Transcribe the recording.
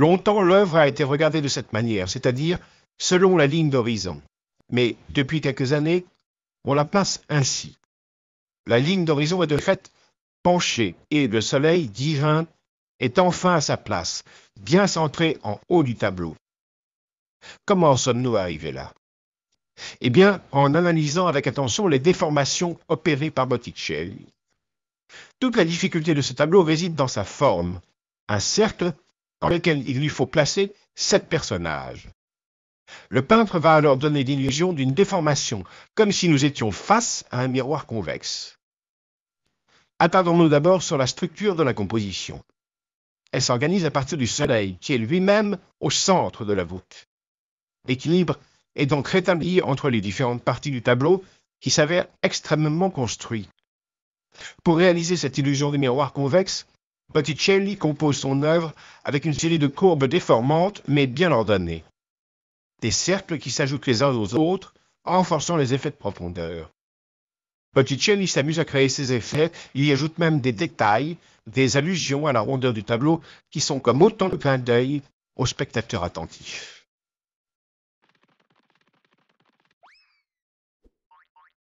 Longtemps, l'œuvre a été regardée de cette manière, c'est-à-dire selon la ligne d'horizon. Mais depuis quelques années, on la place ainsi. La ligne d'horizon est de fait penchée et le soleil divin est enfin à sa place, bien centré en haut du tableau. Comment sommes-nous arrivés là Eh bien, en analysant avec attention les déformations opérées par Botticelli. Toute la difficulté de ce tableau réside dans sa forme. Un cercle dans lequel il lui faut placer sept personnages. Le peintre va alors donner l'illusion d'une déformation, comme si nous étions face à un miroir convexe. Attardons-nous d'abord sur la structure de la composition. Elle s'organise à partir du Soleil, qui est lui-même au centre de la voûte. L'équilibre est donc rétabli entre les différentes parties du tableau, qui s'avère extrêmement construit. Pour réaliser cette illusion du miroir convexe, Botticelli compose son œuvre avec une série de courbes déformantes mais bien ordonnées. Des cercles qui s'ajoutent les uns aux autres, renforçant les effets de profondeur. Botticelli s'amuse à créer ces effets, il y ajoute même des détails, des allusions à la rondeur du tableau qui sont comme autant de clins d'œil au spectateur attentif.